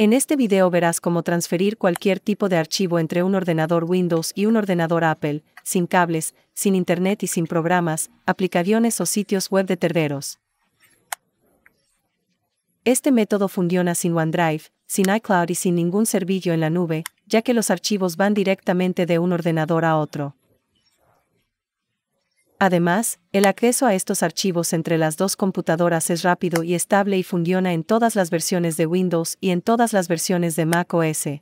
En este video verás cómo transferir cualquier tipo de archivo entre un ordenador Windows y un ordenador Apple, sin cables, sin Internet y sin programas, aplicaciones o sitios web de terceros. Este método funciona sin OneDrive, sin iCloud y sin ningún servicio en la nube, ya que los archivos van directamente de un ordenador a otro. Además, el acceso a estos archivos entre las dos computadoras es rápido y estable y funciona en todas las versiones de Windows y en todas las versiones de macOS.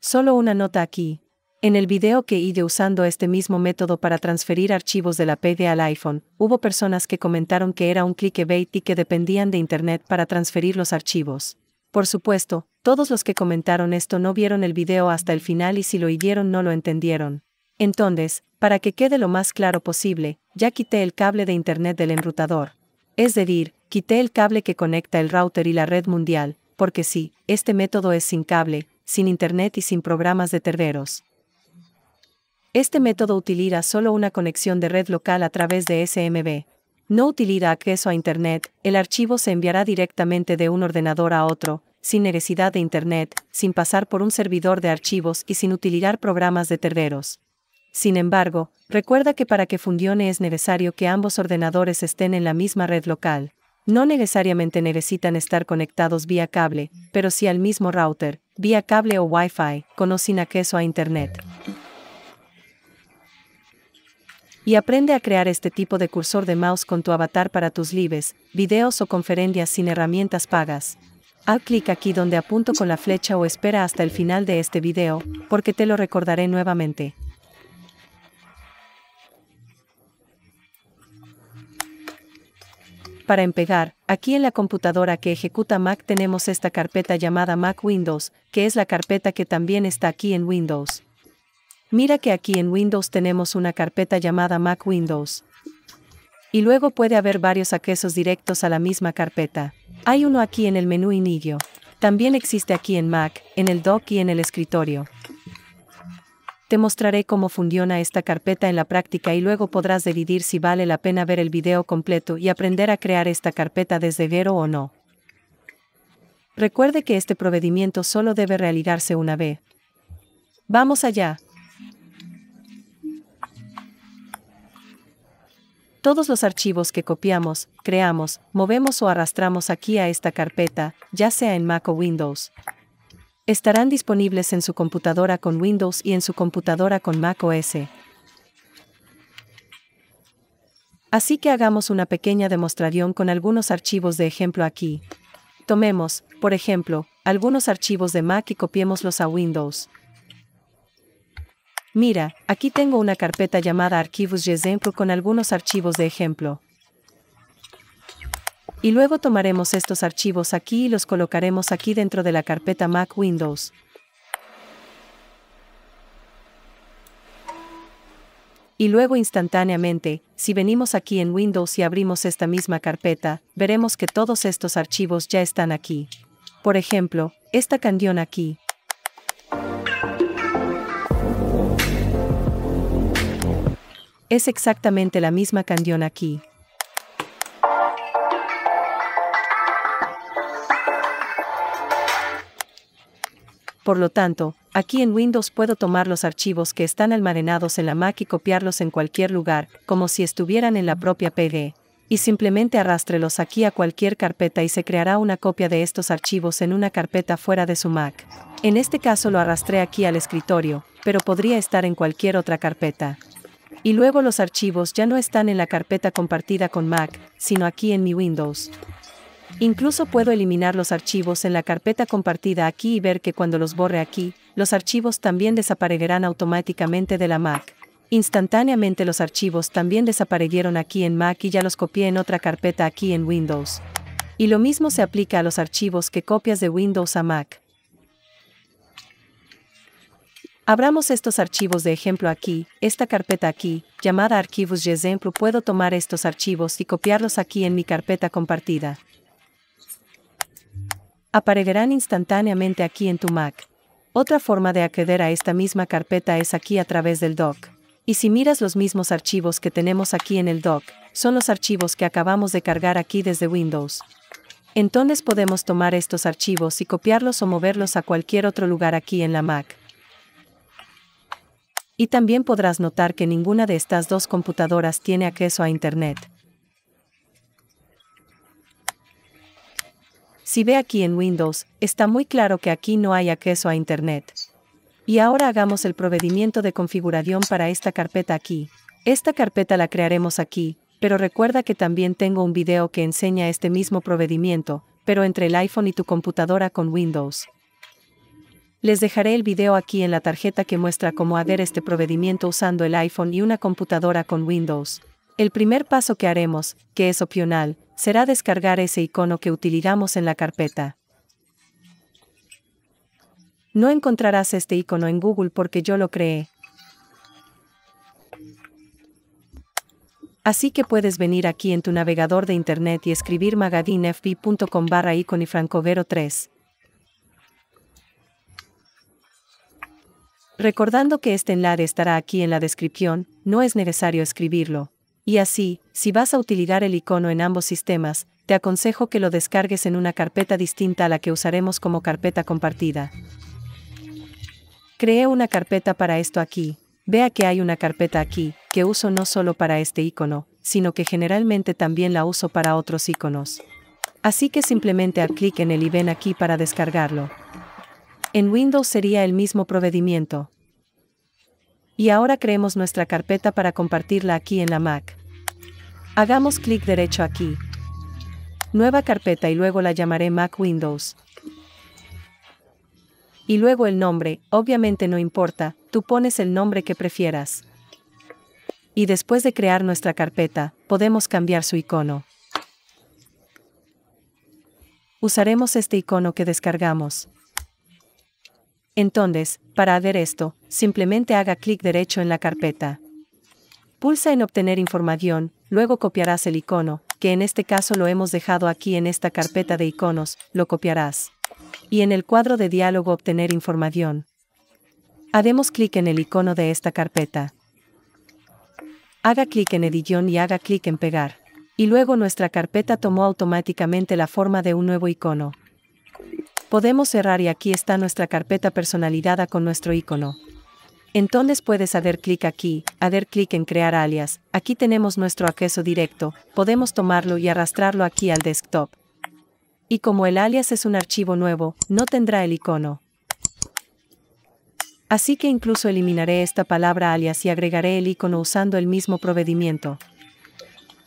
Solo una nota aquí. En el video que hice usando este mismo método para transferir archivos de la PD al iPhone, hubo personas que comentaron que era un clickbait y que dependían de Internet para transferir los archivos. Por supuesto, todos los que comentaron esto no vieron el video hasta el final y si lo hicieron no lo entendieron. Entonces, para que quede lo más claro posible, ya quité el cable de Internet del enrutador. Es decir, quité el cable que conecta el router y la red mundial, porque sí, este método es sin cable, sin Internet y sin programas de terderos. Este método utiliza solo una conexión de red local a través de SMB. No utiliza acceso a Internet, el archivo se enviará directamente de un ordenador a otro, sin necesidad de Internet, sin pasar por un servidor de archivos y sin utilizar programas de terderos. Sin embargo, recuerda que para que funcione es necesario que ambos ordenadores estén en la misma red local. No necesariamente necesitan estar conectados vía cable, pero sí al mismo router, vía cable o Wi-Fi, con o sin acceso a Internet. Y aprende a crear este tipo de cursor de mouse con tu avatar para tus lives, videos o conferencias sin herramientas pagas. Haz clic aquí donde apunto con la flecha o espera hasta el final de este video, porque te lo recordaré nuevamente. Para empezar, aquí en la computadora que ejecuta Mac tenemos esta carpeta llamada Mac Windows, que es la carpeta que también está aquí en Windows. Mira que aquí en Windows tenemos una carpeta llamada Mac Windows. Y luego puede haber varios accesos directos a la misma carpeta. Hay uno aquí en el menú inicio. También existe aquí en Mac, en el dock y en el escritorio te mostraré cómo funciona esta carpeta en la práctica y luego podrás decidir si vale la pena ver el video completo y aprender a crear esta carpeta desde cero o no. Recuerde que este procedimiento solo debe realizarse una vez. ¡Vamos allá! Todos los archivos que copiamos, creamos, movemos o arrastramos aquí a esta carpeta, ya sea en Mac o Windows, estarán disponibles en su computadora con Windows y en su computadora con Mac OS. Así que hagamos una pequeña demostración con algunos archivos de ejemplo aquí. Tomemos, por ejemplo, algunos archivos de Mac y copiémoslos a Windows. Mira, aquí tengo una carpeta llamada Archivos Ejemplo con algunos archivos de ejemplo. Y luego tomaremos estos archivos aquí y los colocaremos aquí dentro de la carpeta Mac Windows. Y luego instantáneamente, si venimos aquí en Windows y abrimos esta misma carpeta, veremos que todos estos archivos ya están aquí. Por ejemplo, esta canción aquí. Es exactamente la misma canción aquí. Por lo tanto, aquí en Windows puedo tomar los archivos que están almacenados en la Mac y copiarlos en cualquier lugar, como si estuvieran en la propia PG. Y simplemente arrastrelos aquí a cualquier carpeta y se creará una copia de estos archivos en una carpeta fuera de su Mac. En este caso lo arrastré aquí al escritorio, pero podría estar en cualquier otra carpeta. Y luego los archivos ya no están en la carpeta compartida con Mac, sino aquí en mi Windows. Incluso puedo eliminar los archivos en la carpeta compartida aquí y ver que cuando los borre aquí, los archivos también desaparecerán automáticamente de la Mac. Instantáneamente los archivos también desaparecieron aquí en Mac y ya los copié en otra carpeta aquí en Windows. Y lo mismo se aplica a los archivos que copias de Windows a Mac. Abramos estos archivos de ejemplo aquí, esta carpeta aquí, llamada archivos de ejemplo, puedo tomar estos archivos y copiarlos aquí en mi carpeta compartida aparecerán instantáneamente aquí en tu Mac. Otra forma de acceder a esta misma carpeta es aquí a través del Dock. Y si miras los mismos archivos que tenemos aquí en el Dock, son los archivos que acabamos de cargar aquí desde Windows. Entonces podemos tomar estos archivos y copiarlos o moverlos a cualquier otro lugar aquí en la Mac. Y también podrás notar que ninguna de estas dos computadoras tiene acceso a Internet. Si ve aquí en Windows, está muy claro que aquí no hay acceso a Internet. Y ahora hagamos el procedimiento de configuración para esta carpeta aquí. Esta carpeta la crearemos aquí, pero recuerda que también tengo un video que enseña este mismo procedimiento, pero entre el iPhone y tu computadora con Windows. Les dejaré el video aquí en la tarjeta que muestra cómo hacer este procedimiento usando el iPhone y una computadora con Windows. El primer paso que haremos, que es opcional, será descargar ese icono que utilizamos en la carpeta. No encontrarás este icono en Google porque yo lo creé. Así que puedes venir aquí en tu navegador de internet y escribir magadinefb.com barra y 3. Recordando que este enlace estará aquí en la descripción, no es necesario escribirlo. Y así, si vas a utilizar el icono en ambos sistemas, te aconsejo que lo descargues en una carpeta distinta a la que usaremos como carpeta compartida. Creé una carpeta para esto aquí. Vea que hay una carpeta aquí, que uso no solo para este icono, sino que generalmente también la uso para otros iconos. Así que simplemente haz clic en el y aquí para descargarlo. En Windows sería el mismo procedimiento. Y ahora creemos nuestra carpeta para compartirla aquí en la Mac. Hagamos clic derecho aquí. Nueva carpeta y luego la llamaré Mac Windows. Y luego el nombre, obviamente no importa, tú pones el nombre que prefieras. Y después de crear nuestra carpeta, podemos cambiar su icono. Usaremos este icono que descargamos. Entonces, para hacer esto, simplemente haga clic derecho en la carpeta. Pulsa en Obtener información, luego copiarás el icono, que en este caso lo hemos dejado aquí en esta carpeta de iconos, lo copiarás. Y en el cuadro de diálogo Obtener información. Haremos clic en el icono de esta carpeta. Haga clic en Edición y haga clic en Pegar. Y luego nuestra carpeta tomó automáticamente la forma de un nuevo icono. Podemos cerrar y aquí está nuestra carpeta personalizada con nuestro icono. Entonces puedes hacer clic aquí, hacer clic en crear alias, aquí tenemos nuestro acceso directo, podemos tomarlo y arrastrarlo aquí al desktop. Y como el alias es un archivo nuevo, no tendrá el icono. Así que incluso eliminaré esta palabra alias y agregaré el icono usando el mismo procedimiento.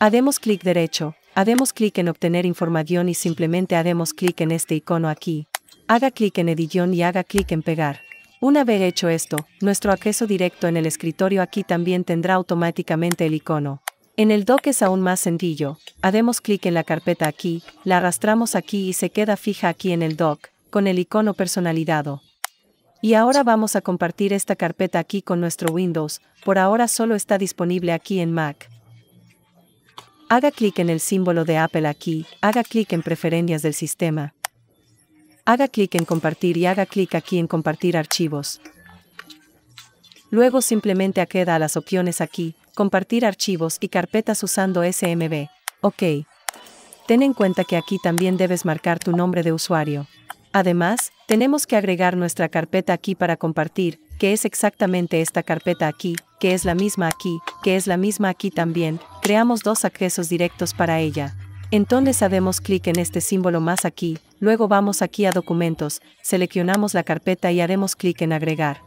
Hacemos clic derecho, hacemos clic en obtener información y simplemente haremos clic en este icono aquí. Haga clic en Edición y haga clic en Pegar. Una vez hecho esto, nuestro acceso directo en el escritorio aquí también tendrá automáticamente el icono. En el dock es aún más sencillo, haremos clic en la carpeta aquí, la arrastramos aquí y se queda fija aquí en el dock, con el icono personalizado. Y ahora vamos a compartir esta carpeta aquí con nuestro Windows, por ahora solo está disponible aquí en Mac. Haga clic en el símbolo de Apple aquí, haga clic en Preferencias del sistema. Haga clic en compartir y haga clic aquí en compartir archivos. Luego simplemente acceda a las opciones aquí, compartir archivos y carpetas usando SMB. OK. Ten en cuenta que aquí también debes marcar tu nombre de usuario. Además, tenemos que agregar nuestra carpeta aquí para compartir, que es exactamente esta carpeta aquí, que es la misma aquí, que es la misma aquí también, creamos dos accesos directos para ella. Entonces haremos clic en este símbolo más aquí, luego vamos aquí a documentos, seleccionamos la carpeta y haremos clic en agregar.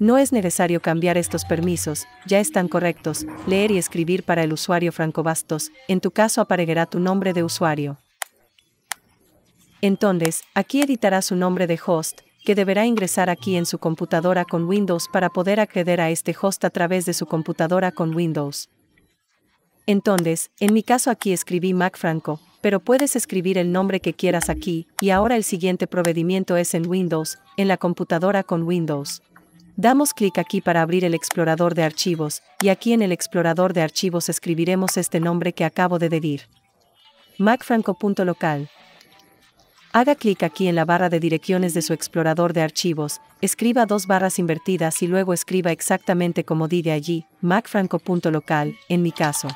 No es necesario cambiar estos permisos, ya están correctos, leer y escribir para el usuario francobastos, en tu caso aparecerá tu nombre de usuario. Entonces, aquí editará su nombre de host, que deberá ingresar aquí en su computadora con Windows para poder acceder a este host a través de su computadora con Windows. Entonces, en mi caso aquí escribí MacFranco, pero puedes escribir el nombre que quieras aquí, y ahora el siguiente procedimiento es en Windows, en la computadora con Windows. Damos clic aquí para abrir el explorador de archivos, y aquí en el explorador de archivos escribiremos este nombre que acabo de decir. macfranco.local. Haga clic aquí en la barra de direcciones de su explorador de archivos, escriba dos barras invertidas y luego escriba exactamente como de allí, macfranco.local, en mi caso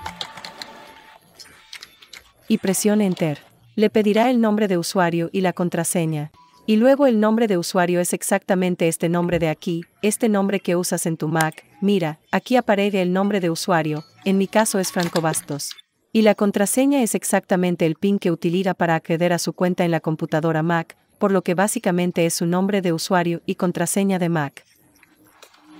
y presione Enter. Le pedirá el nombre de usuario y la contraseña. Y luego el nombre de usuario es exactamente este nombre de aquí, este nombre que usas en tu Mac. Mira, aquí aparece el nombre de usuario, en mi caso es Franco Bastos. Y la contraseña es exactamente el PIN que utiliza para acceder a su cuenta en la computadora Mac, por lo que básicamente es su nombre de usuario y contraseña de Mac.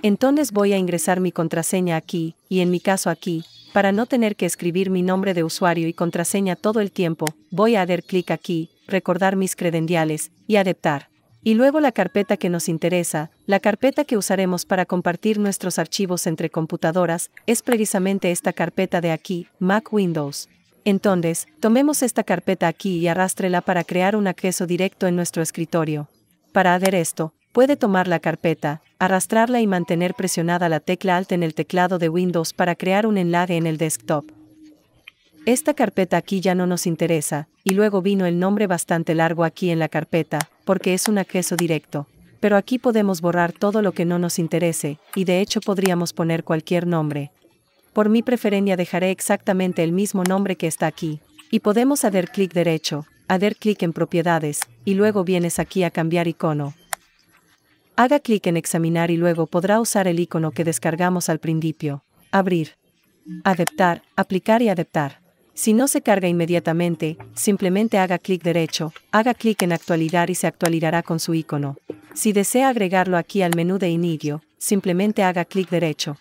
Entonces voy a ingresar mi contraseña aquí, y en mi caso aquí, para no tener que escribir mi nombre de usuario y contraseña todo el tiempo, voy a dar clic aquí, recordar mis credenciales, y adaptar. Y luego la carpeta que nos interesa, la carpeta que usaremos para compartir nuestros archivos entre computadoras, es precisamente esta carpeta de aquí, Mac Windows. Entonces, tomemos esta carpeta aquí y arrástrela para crear un acceso directo en nuestro escritorio. Para hacer esto, puede tomar la carpeta, arrastrarla y mantener presionada la tecla Alt en el teclado de Windows para crear un enlace en el desktop. Esta carpeta aquí ya no nos interesa, y luego vino el nombre bastante largo aquí en la carpeta, porque es un acceso directo. Pero aquí podemos borrar todo lo que no nos interese, y de hecho podríamos poner cualquier nombre. Por mi preferencia dejaré exactamente el mismo nombre que está aquí, y podemos hacer clic derecho, hacer clic en propiedades, y luego vienes aquí a cambiar icono, Haga clic en Examinar y luego podrá usar el icono que descargamos al principio. Abrir. Adaptar, aplicar y adaptar. Si no se carga inmediatamente, simplemente haga clic derecho, haga clic en Actualidad y se actualizará con su icono. Si desea agregarlo aquí al menú de inicio, simplemente haga clic derecho.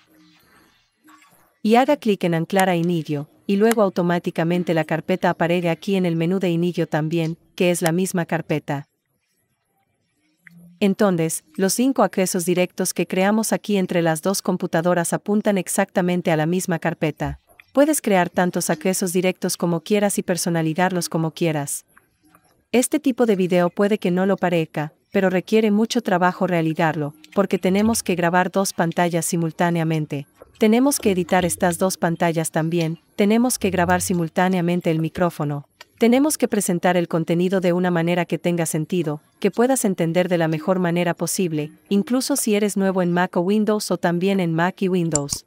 Y haga clic en Anclar a inicio, y luego automáticamente la carpeta aparece aquí en el menú de inicio también, que es la misma carpeta. Entonces, los cinco accesos directos que creamos aquí entre las dos computadoras apuntan exactamente a la misma carpeta. Puedes crear tantos accesos directos como quieras y personalizarlos como quieras. Este tipo de video puede que no lo parezca, pero requiere mucho trabajo realizarlo, porque tenemos que grabar dos pantallas simultáneamente. Tenemos que editar estas dos pantallas también, tenemos que grabar simultáneamente el micrófono, tenemos que presentar el contenido de una manera que tenga sentido, que puedas entender de la mejor manera posible, incluso si eres nuevo en Mac o Windows o también en Mac y Windows.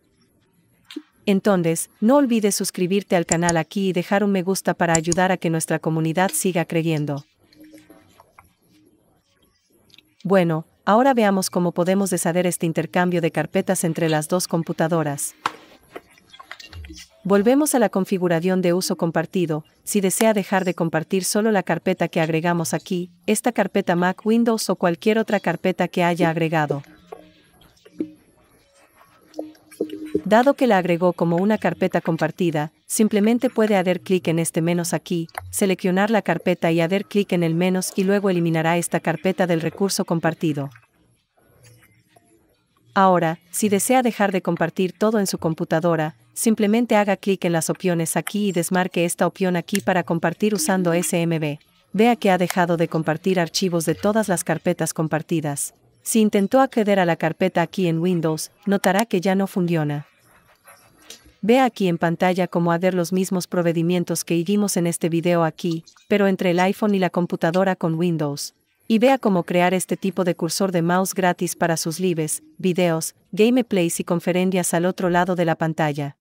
Entonces, no olvides suscribirte al canal aquí y dejar un me gusta para ayudar a que nuestra comunidad siga creyendo. Bueno, ahora veamos cómo podemos deshacer este intercambio de carpetas entre las dos computadoras. Volvemos a la configuración de uso compartido, si desea dejar de compartir solo la carpeta que agregamos aquí, esta carpeta Mac Windows o cualquier otra carpeta que haya agregado. Dado que la agregó como una carpeta compartida, simplemente puede hacer clic en este menos aquí, seleccionar la carpeta y hacer clic en el menos y luego eliminará esta carpeta del recurso compartido. Ahora, si desea dejar de compartir todo en su computadora, simplemente haga clic en las opciones aquí y desmarque esta opción aquí para compartir usando SMB. Vea que ha dejado de compartir archivos de todas las carpetas compartidas. Si intentó acceder a la carpeta aquí en Windows, notará que ya no funciona. Vea aquí en pantalla cómo hacer los mismos procedimientos que hicimos en este video aquí, pero entre el iPhone y la computadora con Windows. Y vea cómo crear este tipo de cursor de mouse gratis para sus lives, videos, gameplays y conferencias al otro lado de la pantalla.